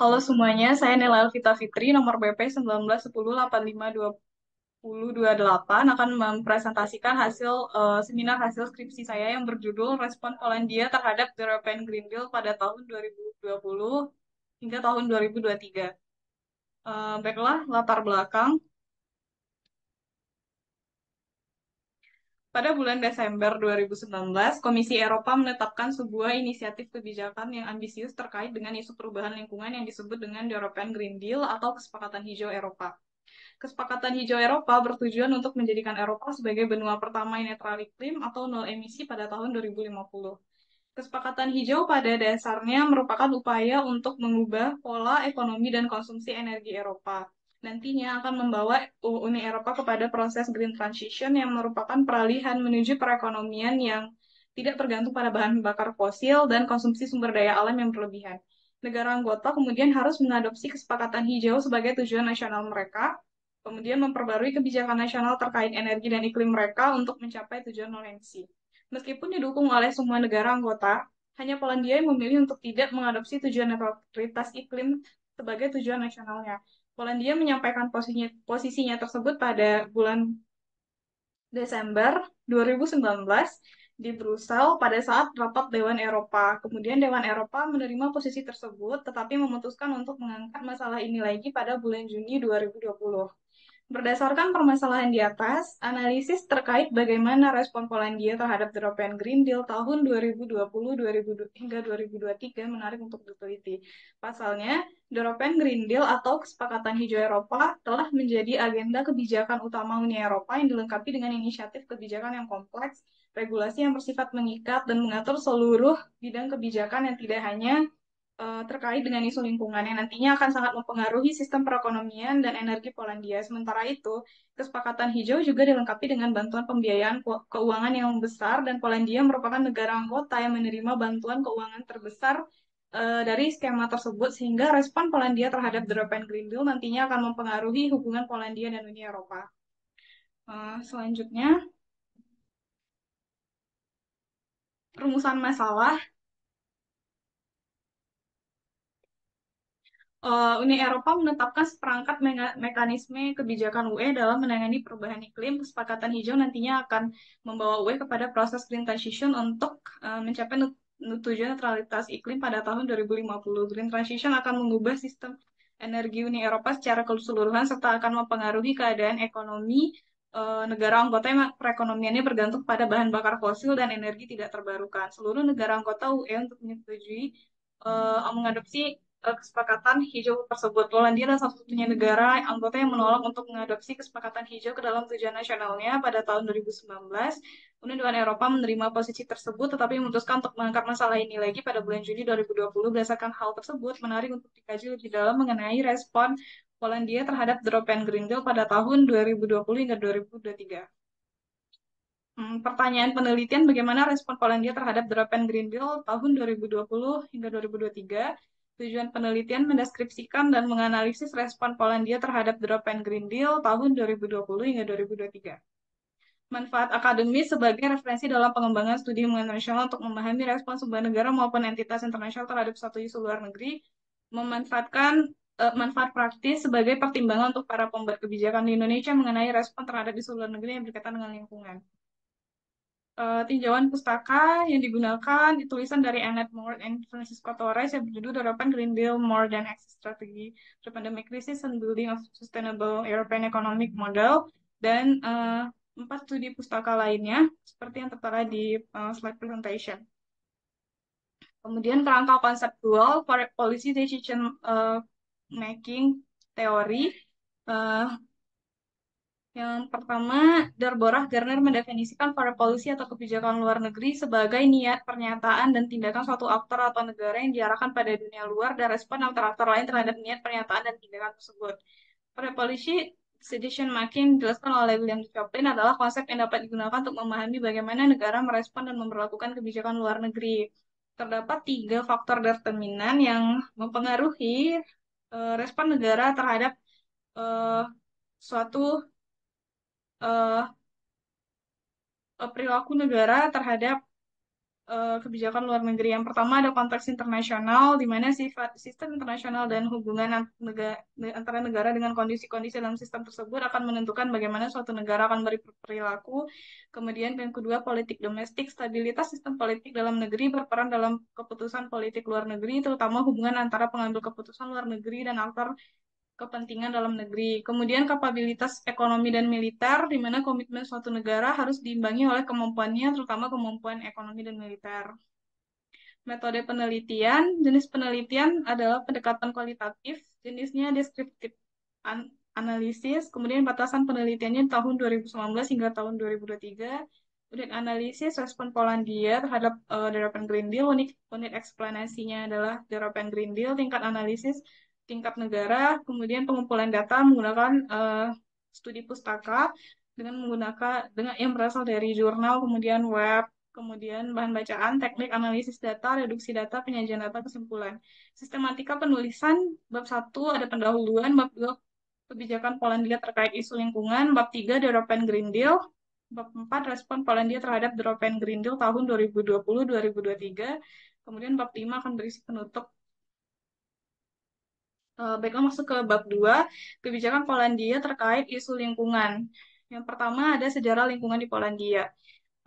Halo semuanya, saya Nela Elvita Fitri, nomor BP 1910852028 akan mempresentasikan hasil uh, seminar hasil skripsi saya yang berjudul Respon Polandia terhadap European Green Deal pada tahun 2020 hingga tahun 2023. Uh, eh, baiklah, latar belakang Pada bulan Desember 2019, Komisi Eropa menetapkan sebuah inisiatif kebijakan yang ambisius terkait dengan isu perubahan lingkungan yang disebut dengan The European Green Deal atau Kesepakatan Hijau Eropa. Kesepakatan Hijau Eropa bertujuan untuk menjadikan Eropa sebagai benua pertama yang netral iklim atau nol emisi pada tahun 2050. Kesepakatan hijau pada dasarnya merupakan upaya untuk mengubah pola ekonomi dan konsumsi energi Eropa nantinya akan membawa Uni Eropa kepada proses green transition yang merupakan peralihan menuju perekonomian yang tidak tergantung pada bahan bakar fosil dan konsumsi sumber daya alam yang berlebihan. Negara anggota kemudian harus mengadopsi kesepakatan hijau sebagai tujuan nasional mereka, kemudian memperbarui kebijakan nasional terkait energi dan iklim mereka untuk mencapai tujuan nol emisi. Meskipun didukung oleh semua negara anggota, hanya Polandia yang memilih untuk tidak mengadopsi tujuan netralitas iklim sebagai tujuan nasionalnya. Polandia menyampaikan posisinya, posisinya tersebut pada bulan Desember 2019 di Brussel pada saat rapat Dewan Eropa. Kemudian Dewan Eropa menerima posisi tersebut tetapi memutuskan untuk mengangkat masalah ini lagi pada bulan Juni 2020. Berdasarkan permasalahan di atas, analisis terkait bagaimana respon Polandia terhadap European Green Deal tahun 2020 hingga 2023 menarik untuk diteliti. Pasalnya, European Green Deal atau Kesepakatan Hijau Eropa telah menjadi agenda kebijakan utama Uni Eropa yang dilengkapi dengan inisiatif kebijakan yang kompleks, regulasi yang bersifat mengikat, dan mengatur seluruh bidang kebijakan yang tidak hanya uh, terkait dengan isu lingkungan yang nantinya akan sangat mempengaruhi sistem perekonomian dan energi Polandia. Sementara itu, kesepakatan hijau juga dilengkapi dengan bantuan pembiayaan keuangan yang besar dan Polandia merupakan negara anggota yang menerima bantuan keuangan terbesar uh, dari skema tersebut sehingga respon Polandia terhadap The European Green Deal nantinya akan mempengaruhi hubungan Polandia dan Uni Eropa. Uh, selanjutnya, rumusan masalah Eh, Uni Eropa menetapkan seperangkat me mekanisme kebijakan UE dalam menangani perubahan iklim. Kesepakatan hijau nantinya akan membawa UE kepada proses green transition untuk uh, mencapai nut tujuan netralitas iklim pada tahun 2050. Green transition akan mengubah sistem energi Uni Eropa secara keseluruhan serta akan mempengaruhi keadaan ekonomi eh, negara anggota yang perekonomiannya bergantung pada bahan bakar fosil dan energi tidak terbarukan. Seluruh negara anggota UE untuk menyetujui uh, mengadopsi Eh, kesepakatan hijau tersebut. Polandia adalah satu satunya negara anggota yang menolak untuk mengadopsi kesepakatan hijau ke dalam tujuan nasionalnya pada tahun 2019. Uni Eropa Eropa menerima posisi tersebut tetapi memutuskan untuk mengangkat masalah ini lagi pada bulan Juni 2020 berdasarkan hal tersebut menarik untuk dikaji lebih dalam mengenai respon Polandia terhadap drop and Green Deal pada tahun 2020 hingga 2023. Hmm, pertanyaan penelitian bagaimana respon Polandia terhadap drop and Green Deal tahun 2020 hingga 2023 Tujuan penelitian mendeskripsikan dan menganalisis respon Polandia terhadap Drop and Green Deal tahun 2020 hingga 2023. Manfaat akademis sebagai referensi dalam pengembangan studi hubungan nasional untuk memahami respon sebuah negara maupun entitas internasional terhadap satu isu luar negeri, memanfaatkan uh, manfaat praktis sebagai pertimbangan untuk para pembuat kebijakan di Indonesia mengenai respon terhadap isu luar negeri yang berkaitan dengan lingkungan uh, tinjauan pustaka yang digunakan tulisan dari Annette Moore and Francisco Torres yang berjudul Development Green Deal More Than Access Strategy for Pandemic Crisis and Building of Sustainable European Economic Model dan uh, empat studi pustaka lainnya seperti yang tertera di uh, slide presentation. Kemudian kerangka konseptual policy decision uh, making teori uh, yang pertama, Darborah Garner mendefinisikan foreign policy atau kebijakan luar negeri sebagai niat, pernyataan, dan tindakan suatu aktor atau negara yang diarahkan pada dunia luar dan respon aktor-aktor lain terhadap niat, pernyataan, dan tindakan tersebut. Foreign policy sedition making dijelaskan oleh William Chaplin adalah konsep yang dapat digunakan untuk memahami bagaimana negara merespon dan memperlakukan kebijakan luar negeri. Terdapat tiga faktor determinan yang mempengaruhi uh, respon negara terhadap uh, suatu uh, perilaku negara terhadap uh, kebijakan luar negeri. Yang pertama ada konteks internasional, di mana sifat sistem internasional dan hubungan negara, antara negara dengan kondisi-kondisi dalam sistem tersebut akan menentukan bagaimana suatu negara akan berperilaku. Kemudian yang kedua politik domestik, stabilitas sistem politik dalam negeri berperan dalam keputusan politik luar negeri, terutama hubungan antara pengambil keputusan luar negeri dan aktor kepentingan dalam negeri. Kemudian kapabilitas ekonomi dan militer, di mana komitmen suatu negara harus diimbangi oleh kemampuannya, terutama kemampuan ekonomi dan militer. Metode penelitian, jenis penelitian adalah pendekatan kualitatif, jenisnya deskriptif an analisis, kemudian batasan penelitiannya tahun 2019 hingga tahun 2023, unit analisis respon Polandia terhadap uh, eh, European Green Deal, unit, unit eksplanasinya adalah European Green Deal, tingkat analisis tingkat negara, kemudian pengumpulan data menggunakan uh, studi pustaka dengan menggunakan dengan yang berasal dari jurnal, kemudian web, kemudian bahan bacaan, teknik analisis data, reduksi data, penyajian data, kesimpulan. Sistematika penulisan bab 1 ada pendahuluan, bab 2 kebijakan Polandia terkait isu lingkungan, bab 3 The European Green Deal, bab 4 respon Polandia terhadap The European Green Deal tahun 2020-2023, kemudian bab 5 akan berisi penutup Eh, baiklah masuk ke bab 2, kebijakan Polandia terkait isu lingkungan. Yang pertama ada sejarah lingkungan di Polandia.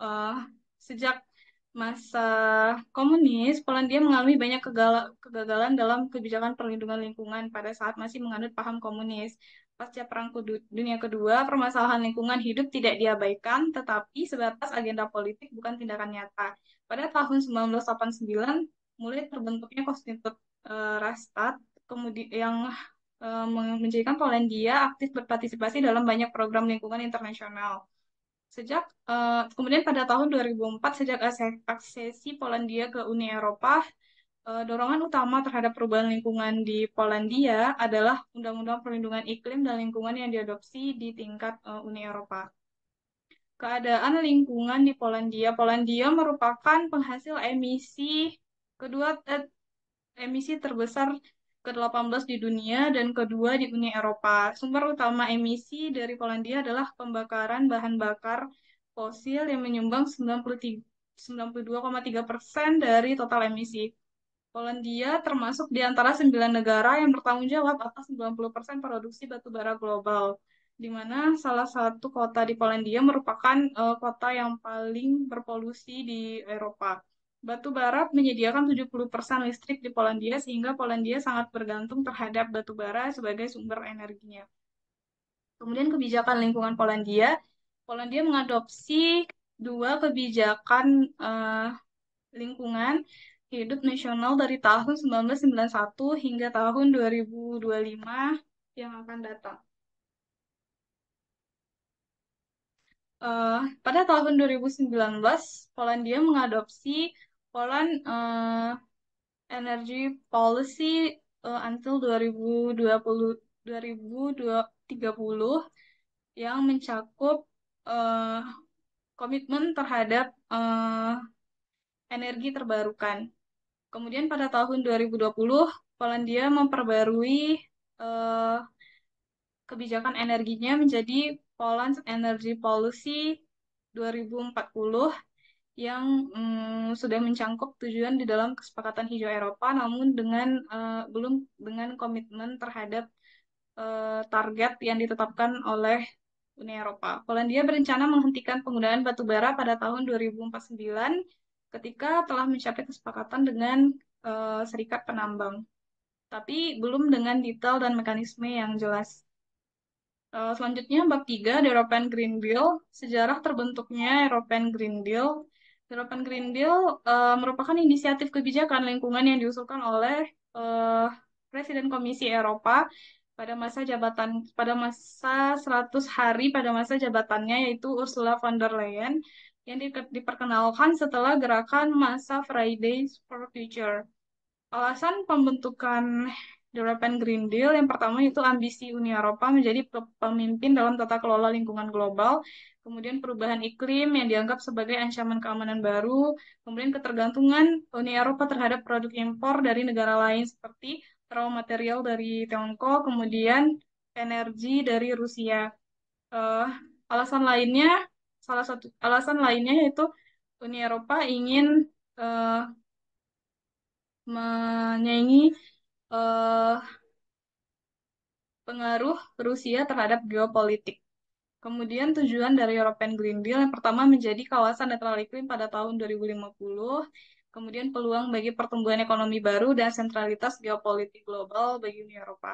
Uh, sejak masa komunis, Polandia mengalami banyak kegagalan dalam kebijakan perlindungan lingkungan pada saat masih menganut paham komunis. Pasca Perang Dunia Kedua, permasalahan lingkungan hidup tidak diabaikan, tetapi sebatas agenda politik bukan tindakan nyata. Pada tahun 1989, mulai terbentuknya konstitut uh, eh, Rastat kemudian yang uh, menjadikan Polandia aktif berpartisipasi dalam banyak program lingkungan internasional. Sejak uh, kemudian pada tahun 2004 sejak aksesi Polandia ke Uni Eropa, uh, dorongan utama terhadap perubahan lingkungan di Polandia adalah Undang-Undang Perlindungan Iklim dan Lingkungan yang diadopsi di tingkat uh, Uni Eropa keadaan lingkungan di Polandia. Polandia merupakan penghasil emisi kedua eh, emisi terbesar ke-18 di dunia dan kedua di Uni Eropa. Sumber utama emisi dari Polandia adalah pembakaran bahan bakar fosil yang menyumbang 92,3 persen dari total emisi. Polandia termasuk di antara sembilan negara yang bertanggung jawab atas 90 persen produksi batu bara global, di mana salah satu kota di Polandia merupakan uh, kota yang paling berpolusi di Eropa. Batu bara menyediakan 70% listrik di Polandia sehingga Polandia sangat bergantung terhadap batu bara sebagai sumber energinya. Kemudian kebijakan lingkungan Polandia, Polandia mengadopsi dua kebijakan uh, lingkungan hidup nasional dari tahun 1991 hingga tahun 2025 yang akan datang. Uh, pada tahun 2019, Polandia mengadopsi Poland uh, eh, energy policy uh, until 2020 2030 yang mencakup uh, komitmen terhadap uh, energi terbarukan. Kemudian pada tahun 2020 Polandia memperbarui uh, kebijakan energinya menjadi Poland Energy Policy 2040 yang mm, sudah mencangkup tujuan di dalam kesepakatan hijau Eropa, namun dengan uh, belum dengan komitmen terhadap uh, target yang ditetapkan oleh Uni Eropa. Polandia berencana menghentikan penggunaan batu bara pada tahun 2049 ketika telah mencapai kesepakatan dengan uh, serikat penambang, tapi belum dengan detail dan mekanisme yang jelas. selanjutnya bab 3 The European Green Deal, sejarah terbentuknya European Green Deal Penerapan Green Deal uh, merupakan inisiatif kebijakan lingkungan yang diusulkan oleh uh, Presiden Komisi Eropa pada masa jabatan pada masa 100 hari pada masa jabatannya yaitu Ursula von der Leyen yang di, diperkenalkan setelah gerakan masa Fridays for Future. Alasan pembentukan European Green Deal. Yang pertama itu ambisi Uni Eropa menjadi pemimpin dalam tata kelola lingkungan global, kemudian perubahan iklim yang dianggap sebagai ancaman keamanan baru, kemudian ketergantungan Uni Eropa terhadap produk impor dari negara lain seperti raw material dari Tiongkok, kemudian energi dari Rusia. Uh, alasan lainnya, salah satu alasan lainnya yaitu Uni Eropa ingin uh, menyaingi uh, pengaruh Rusia terhadap geopolitik. Kemudian tujuan dari European Green Deal yang pertama menjadi kawasan netral iklim pada tahun 2050, kemudian peluang bagi pertumbuhan ekonomi baru dan sentralitas geopolitik global bagi Uni Eropa.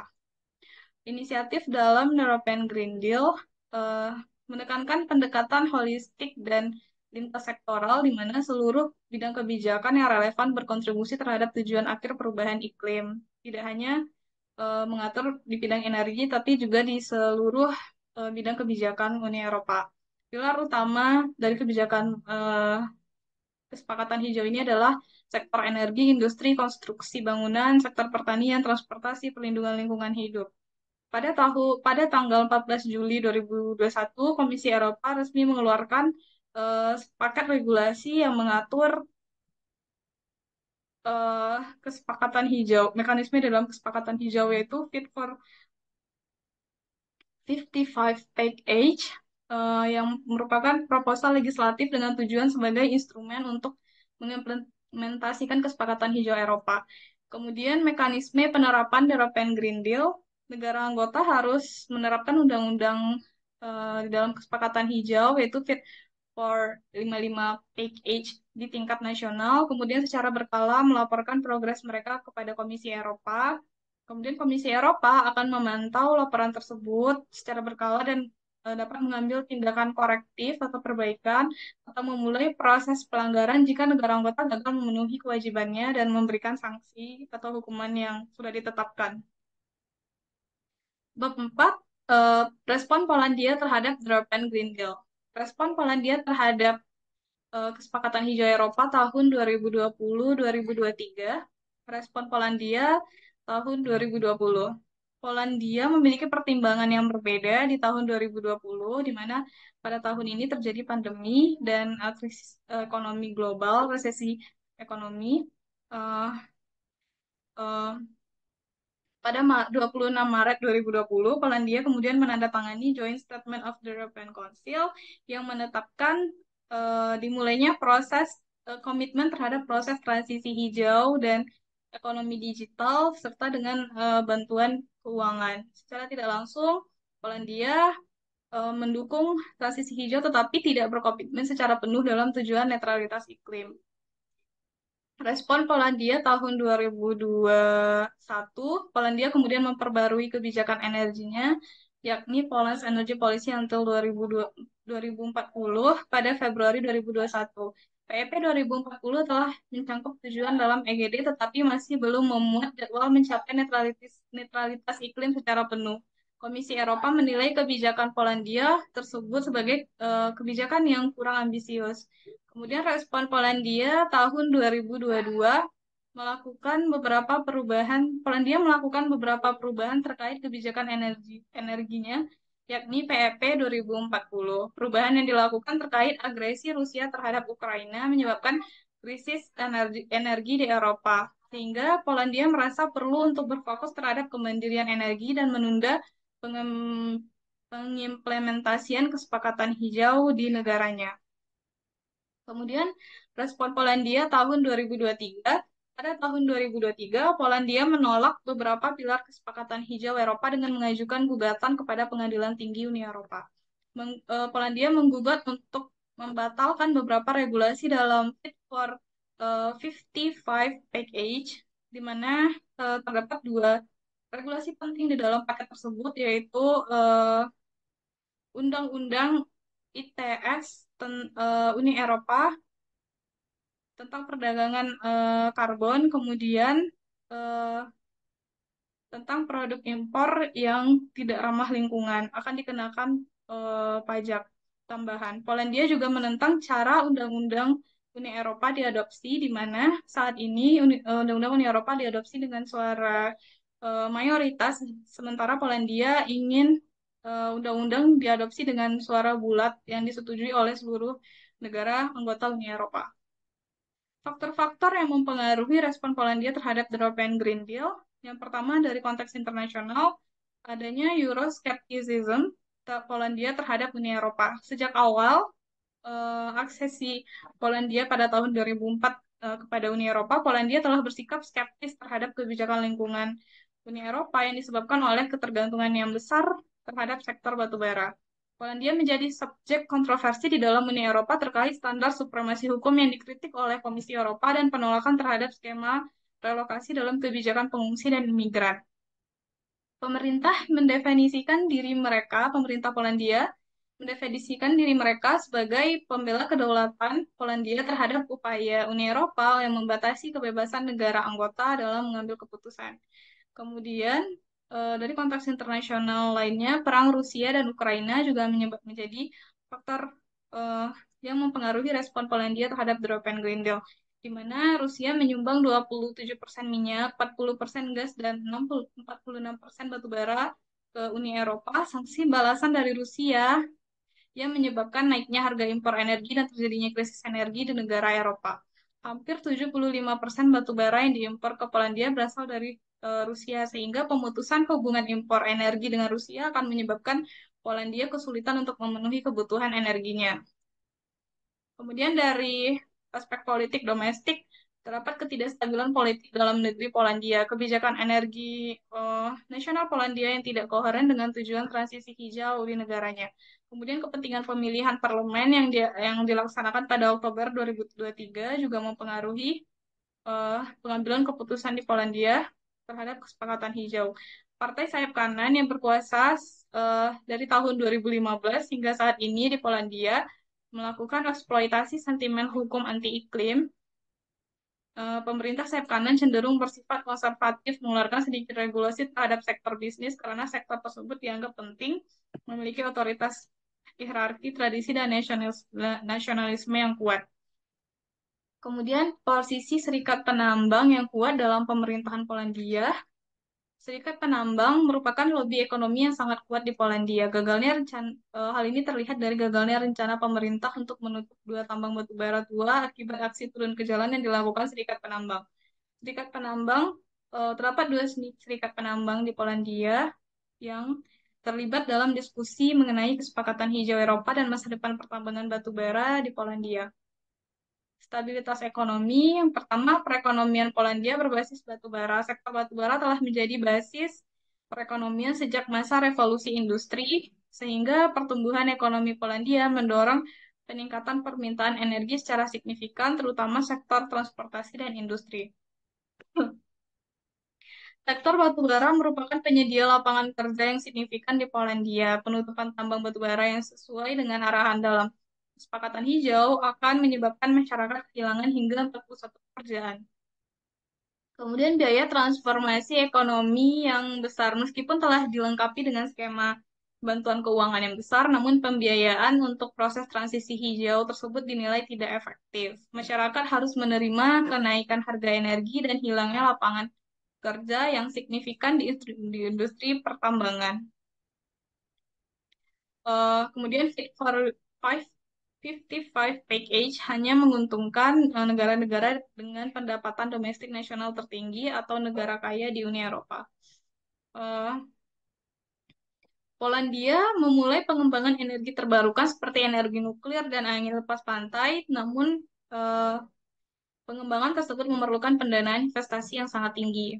Inisiatif dalam European Green Deal uh, menekankan pendekatan holistik dan lintas sektoral di mana seluruh bidang kebijakan yang relevan berkontribusi terhadap tujuan akhir perubahan iklim tidak hanya uh, mengatur di bidang energi, tapi juga di seluruh uh, bidang kebijakan Uni Eropa. Pilar utama dari kebijakan uh, kesepakatan hijau ini adalah sektor energi, industri, konstruksi bangunan, sektor pertanian, transportasi, perlindungan lingkungan hidup. Pada tahu pada tanggal 14 Juli 2021, Komisi Eropa resmi mengeluarkan uh, paket regulasi yang mengatur uh, kesepakatan hijau, mekanisme dalam kesepakatan hijau yaitu Fit for 55 Package Age uh, yang merupakan proposal legislatif dengan tujuan sebagai instrumen untuk mengimplementasikan kesepakatan hijau Eropa. Kemudian mekanisme penerapan European Green Deal, negara anggota harus menerapkan undang-undang uh, dalam kesepakatan hijau yaitu Fit for 55 PH di tingkat nasional, kemudian secara berkala melaporkan progres mereka kepada Komisi Eropa. Kemudian Komisi Eropa akan memantau laporan tersebut secara berkala dan eh, dapat mengambil tindakan korektif atau perbaikan atau memulai proses pelanggaran jika negara anggota gagal memenuhi kewajibannya dan memberikan sanksi atau hukuman yang sudah ditetapkan. Bab 4, eh, respon Polandia terhadap Draft and Green Deal respon Polandia terhadap uh, kesepakatan hijau Eropa tahun 2020-2023, respon Polandia tahun 2020. Polandia memiliki pertimbangan yang berbeda di tahun 2020, di mana pada tahun ini terjadi pandemi dan uh, krisis uh, ekonomi global, resesi ekonomi. Uh, uh, pada 26 Maret 2020, Polandia kemudian menandatangani Joint Statement of the European Council yang menetapkan uh, dimulainya proses uh, komitmen terhadap proses transisi hijau dan ekonomi digital serta dengan uh, bantuan keuangan. Secara tidak langsung, Polandia uh, mendukung transisi hijau tetapi tidak berkomitmen secara penuh dalam tujuan netralitas iklim respon Polandia tahun 2021, Polandia kemudian memperbarui kebijakan energinya, yakni Poland's Energy Policy until 2040 pada Februari 2021. PEP 2040 telah mencangkup tujuan dalam EGD tetapi masih belum memuat jadwal mencapai netralitas, netralitas iklim secara penuh. Komisi Eropa menilai kebijakan Polandia tersebut sebagai uh, kebijakan yang kurang ambisius. Kemudian respon Polandia tahun 2022 melakukan beberapa perubahan Polandia melakukan beberapa perubahan terkait kebijakan energi energinya yakni PEP 2040. E perubahan yang dilakukan terkait agresi Rusia terhadap Ukraina menyebabkan krisis energi, energi di Eropa sehingga Polandia merasa perlu untuk berfokus terhadap kemandirian energi dan menunda pengem pengimplementasian kesepakatan hijau di negaranya. Kemudian respon Polandia tahun 2023, pada tahun 2023 Polandia menolak beberapa pilar kesepakatan hijau Eropa dengan mengajukan gugatan kepada Pengadilan Tinggi Uni Eropa. Meng, e, Polandia menggugat untuk membatalkan beberapa regulasi dalam Fit for eh, 55 package di mana e, terdapat dua regulasi penting di dalam paket tersebut yaitu e, undang-undang ITS ten, uh, Uni Eropa tentang perdagangan uh, karbon, kemudian uh, tentang produk impor yang tidak ramah lingkungan akan dikenakan uh, pajak tambahan. Polandia juga menentang cara undang-undang Uni Eropa diadopsi, di mana saat ini undang-undang Uni Eropa diadopsi dengan suara uh, mayoritas, sementara Polandia ingin Eh, undang-undang diadopsi dengan suara bulat yang disetujui oleh seluruh negara anggota Uni Eropa. Faktor-faktor yang mempengaruhi respon Polandia terhadap The European Green Deal, yang pertama dari konteks internasional, adanya Euroskepticism Polandia terhadap Uni Eropa. Sejak awal, uh, aksesi Polandia pada tahun 2004 uh, eh, kepada Uni Eropa, Polandia telah bersikap skeptis terhadap kebijakan lingkungan Uni Eropa yang disebabkan oleh ketergantungan yang besar terhadap sektor batubara. Polandia menjadi subjek kontroversi di dalam Uni Eropa terkait standar supremasi hukum yang dikritik oleh Komisi Eropa dan penolakan terhadap skema relokasi dalam kebijakan pengungsi dan imigran. Pemerintah mendefinisikan diri mereka, pemerintah Polandia, mendefinisikan diri mereka sebagai pembela kedaulatan Polandia terhadap upaya Uni Eropa yang membatasi kebebasan negara anggota dalam mengambil keputusan. Kemudian, Eh, dari konteks internasional lainnya, perang Rusia dan Ukraina juga menyebab menjadi faktor uh, yang mempengaruhi respon Polandia terhadap drop European Green Deal, di mana Rusia menyumbang 27% minyak, 40% gas, dan 60, 46% batu bara ke Uni Eropa. Sanksi balasan dari Rusia yang menyebabkan naiknya harga impor energi dan terjadinya krisis energi di negara Eropa. Hampir 75% batu bara yang diimpor ke Polandia berasal dari Eh, Rusia sehingga pemutusan hubungan impor energi dengan Rusia akan menyebabkan Polandia kesulitan untuk memenuhi kebutuhan energinya. Kemudian dari aspek politik domestik terdapat ketidakstabilan politik dalam negeri Polandia. Kebijakan energi uh, nasional Polandia yang tidak koheren dengan tujuan transisi hijau di negaranya. Kemudian kepentingan pemilihan parlemen yang dia, yang dilaksanakan pada Oktober 2023 juga mempengaruhi uh, pengambilan keputusan di Polandia terhadap kesepakatan hijau. Partai sayap kanan yang berkuasa uh, dari tahun 2015 hingga saat ini di Polandia melakukan eksploitasi sentimen hukum anti iklim. Uh, eh, pemerintah sayap kanan cenderung bersifat konservatif, mengeluarkan sedikit regulasi terhadap sektor bisnis karena sektor tersebut dianggap penting, memiliki otoritas hierarki, tradisi, dan nasionalisme yang kuat. Kemudian posisi serikat penambang yang kuat dalam pemerintahan Polandia. Serikat penambang merupakan lobi ekonomi yang sangat kuat di Polandia. Gagalnya rencana eh, hal ini terlihat dari gagalnya rencana pemerintah untuk menutup dua tambang batu bara tua akibat aksi turun ke jalan yang dilakukan serikat penambang. Serikat penambang eh, terdapat dua serikat penambang di Polandia yang terlibat dalam diskusi mengenai kesepakatan hijau Eropa dan masa depan pertambangan batu bara di Polandia stabilitas ekonomi. Yang pertama, perekonomian Polandia berbasis batubara. Sektor batubara telah menjadi basis perekonomian sejak masa revolusi industri, sehingga pertumbuhan ekonomi Polandia mendorong peningkatan permintaan energi secara signifikan, terutama sektor transportasi dan industri. Sektor batubara merupakan penyedia lapangan kerja yang signifikan di Polandia. Penutupan tambang batubara yang sesuai dengan arahan dalam kesepakatan hijau akan menyebabkan masyarakat kehilangan hingga 41 pekerjaan. Kemudian biaya transformasi ekonomi yang besar meskipun telah dilengkapi dengan skema bantuan keuangan yang besar, namun pembiayaan untuk proses transisi hijau tersebut dinilai tidak efektif. Masyarakat harus menerima kenaikan harga energi dan hilangnya lapangan kerja yang signifikan di industri, di industri pertambangan. Uh, kemudian, fit for five 55 package hanya menguntungkan eh, negara-negara dengan pendapatan domestik nasional tertinggi atau negara kaya di Uni Eropa. Uh, Polandia memulai pengembangan energi terbarukan seperti energi nuklir dan angin lepas pantai, namun uh, pengembangan tersebut memerlukan pendanaan investasi yang sangat tinggi.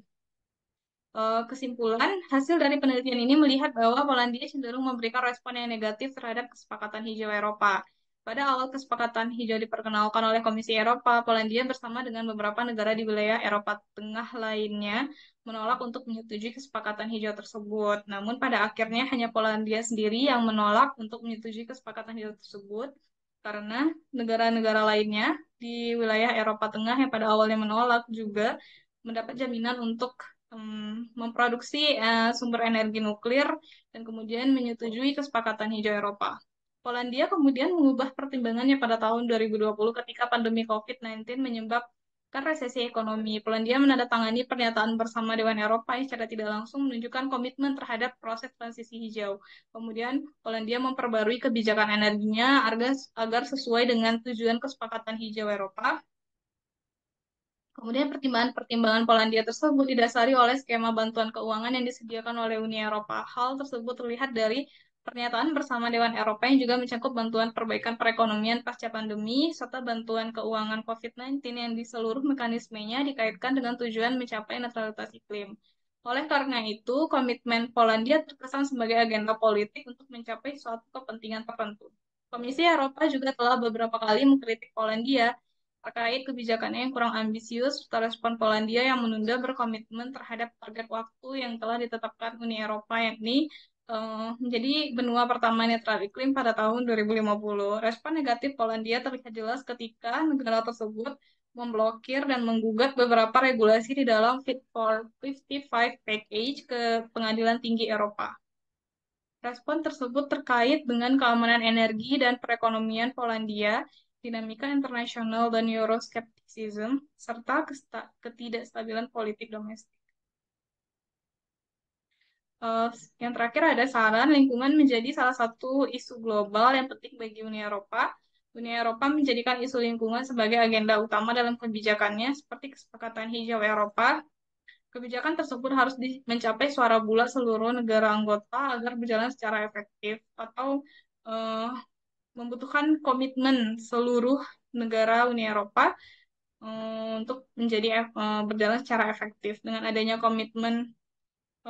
kesimpulan, hasil dari penelitian ini melihat bahwa Polandia cenderung memberikan respon yang negatif terhadap kesepakatan hijau Eropa pada awal kesepakatan hijau diperkenalkan oleh Komisi Eropa, Polandia bersama dengan beberapa negara di wilayah Eropa Tengah lainnya menolak untuk menyetujui kesepakatan hijau tersebut. Namun pada akhirnya hanya Polandia sendiri yang menolak untuk menyetujui kesepakatan hijau tersebut karena negara-negara lainnya di wilayah Eropa Tengah yang pada awalnya menolak juga mendapat jaminan untuk um, memproduksi uh, sumber energi nuklir dan kemudian menyetujui kesepakatan hijau Eropa. Polandia kemudian mengubah pertimbangannya pada tahun 2020 ketika pandemi COVID-19 menyebabkan resesi ekonomi. Polandia menandatangani pernyataan bersama Dewan Eropa yang secara tidak langsung menunjukkan komitmen terhadap proses transisi hijau. Kemudian Polandia memperbarui kebijakan energinya agar, sesuai dengan tujuan kesepakatan hijau Eropa. Kemudian pertimbangan-pertimbangan Polandia tersebut didasari oleh skema bantuan keuangan yang disediakan oleh Uni Eropa. Hal tersebut terlihat dari pernyataan bersama Dewan Eropa yang juga mencakup bantuan perbaikan perekonomian pasca pandemi serta bantuan keuangan COVID-19 yang di seluruh mekanismenya dikaitkan dengan tujuan mencapai netralitas iklim. Oleh karena itu, komitmen Polandia terkesan sebagai agenda politik untuk mencapai suatu kepentingan tertentu. Komisi Eropa juga telah beberapa kali mengkritik Polandia terkait kebijakannya yang kurang ambisius serta respon Polandia yang menunda berkomitmen terhadap target waktu yang telah ditetapkan Uni Eropa yakni Uh, jadi benua pertama netral iklim pada tahun 2050. Respon negatif Polandia terlihat jelas ketika negara tersebut memblokir dan menggugat beberapa regulasi di dalam Fit for 55 package ke Pengadilan Tinggi Eropa. Respon tersebut terkait dengan keamanan energi dan perekonomian Polandia, dinamika internasional dan euroskepticism, serta ketidakstabilan politik domestik. Uh, yang terakhir ada saran lingkungan menjadi salah satu isu global yang penting bagi Uni Eropa. Uni Eropa menjadikan isu lingkungan sebagai agenda utama dalam kebijakannya seperti kesepakatan hijau Eropa. Kebijakan tersebut harus mencapai suara bulat seluruh negara anggota agar berjalan secara efektif atau uh, membutuhkan komitmen seluruh negara Uni Eropa eh, untuk menjadi berjalan secara efektif dengan adanya komitmen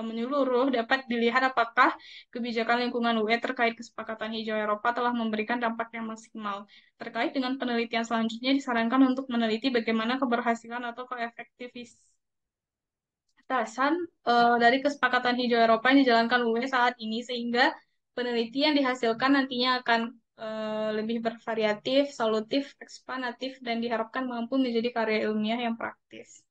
menyeluruh dapat dilihat apakah kebijakan lingkungan UE terkait kesepakatan hijau Eropa telah memberikan dampak yang maksimal. Terkait dengan penelitian selanjutnya disarankan untuk meneliti bagaimana keberhasilan atau keefektivitasan uh, eh, dari kesepakatan hijau Eropa yang dijalankan UE saat ini sehingga penelitian yang dihasilkan nantinya akan eh, lebih bervariatif, solutif, ekspanatif, dan diharapkan mampu menjadi karya ilmiah yang praktis.